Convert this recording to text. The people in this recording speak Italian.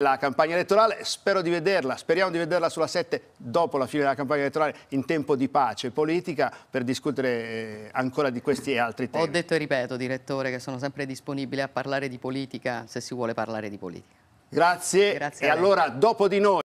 La campagna elettorale, spero di vederla, speriamo di vederla sulla 7 dopo la fine della campagna elettorale in tempo di pace politica per discutere eh, ancora di questi e altri temi. Ho detto e ripeto, direttore, che sono sempre disponibile a parlare di politica se si vuole parlare di politica. Grazie, Grazie e allora dopo di noi.